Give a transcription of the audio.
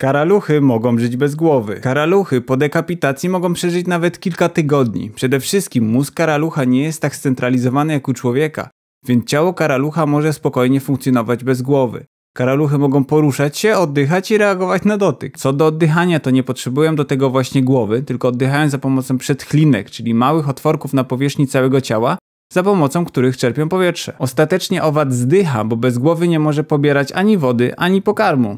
Karaluchy mogą żyć bez głowy. Karaluchy po dekapitacji mogą przeżyć nawet kilka tygodni. Przede wszystkim mózg karalucha nie jest tak scentralizowany jak u człowieka, więc ciało karalucha może spokojnie funkcjonować bez głowy. Karaluchy mogą poruszać się, oddychać i reagować na dotyk. Co do oddychania, to nie potrzebują do tego właśnie głowy, tylko oddychają za pomocą przedchlinek, czyli małych otworków na powierzchni całego ciała, za pomocą których czerpią powietrze. Ostatecznie owad zdycha, bo bez głowy nie może pobierać ani wody, ani pokarmu.